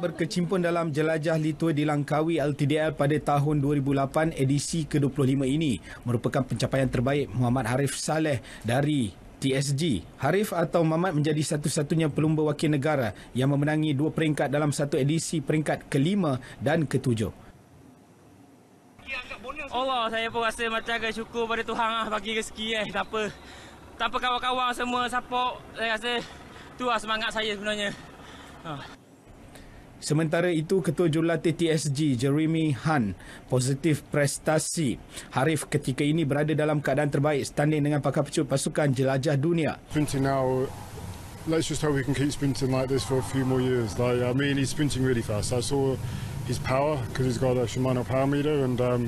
berkecimpun dalam jelajah Litua di Langkawi LTDL pada tahun 2008 edisi ke-25 ini merupakan pencapaian terbaik Muhammad Harif Saleh dari TSG. Harif atau Muhammad menjadi satu-satunya pelumba wakil negara yang memenangi dua peringkat dalam satu edisi peringkat ke-5 dan ke-7. Allah, saya pun rasa macam agak syukur pada Tuhan lah bagi rezeki eh. Tak Tanpa kawan-kawan semua support, saya rasa tu lah semangat saya sebenarnya. Ha. Sementara itu, Ketua Jurulatih TSG Jeremy Hunt positif prestasi. Harif ketika ini berada dalam keadaan terbaik standing dengan pakar pecut pasukan jelajah dunia. Sprinting now, let's just hope we can keep sprinting like this for a few more years. Like, I mean, he's sprinting really fast. I saw his power because he's got a Shimano power meter and um,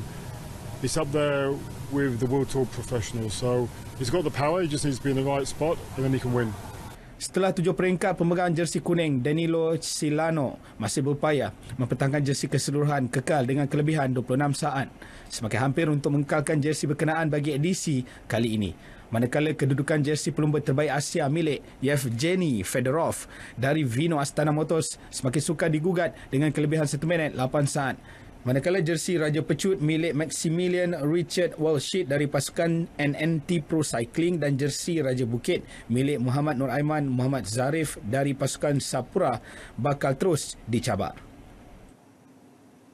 he's up there with the World Tour professionals. So he's got the power, he just needs to be in the right spot and then he can win. Setelah tujuh peringkat pemegang jersi kuning, Danilo Silano masih berupaya mempertahankan jersi keseluruhan kekal dengan kelebihan 26 saat. Semakin hampir untuk mengkalkan jersi berkenaan bagi edisi kali ini. Manakala kedudukan jersi pelumba terbaik Asia milik Yevgeny Fedorov dari Vino Astana Motors semakin sukar digugat dengan kelebihan 1 minit 8 saat. Manakala jersi Raja Pecut milik Maximilian Richard Walshit dari pasukan NNT Pro Cycling dan jersi Raja Bukit milik Muhammad Nur Aiman Muhammad Zarif dari pasukan Sapura bakal terus dicabar.